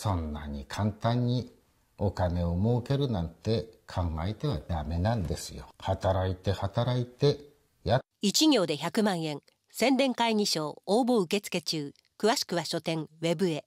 そんなに簡単にお金を儲けるなんて考えてはダメなんですよ。働いて働いてや。一行で100万円。宣伝会議賞応募受付中。詳しくは書店ウェブへ。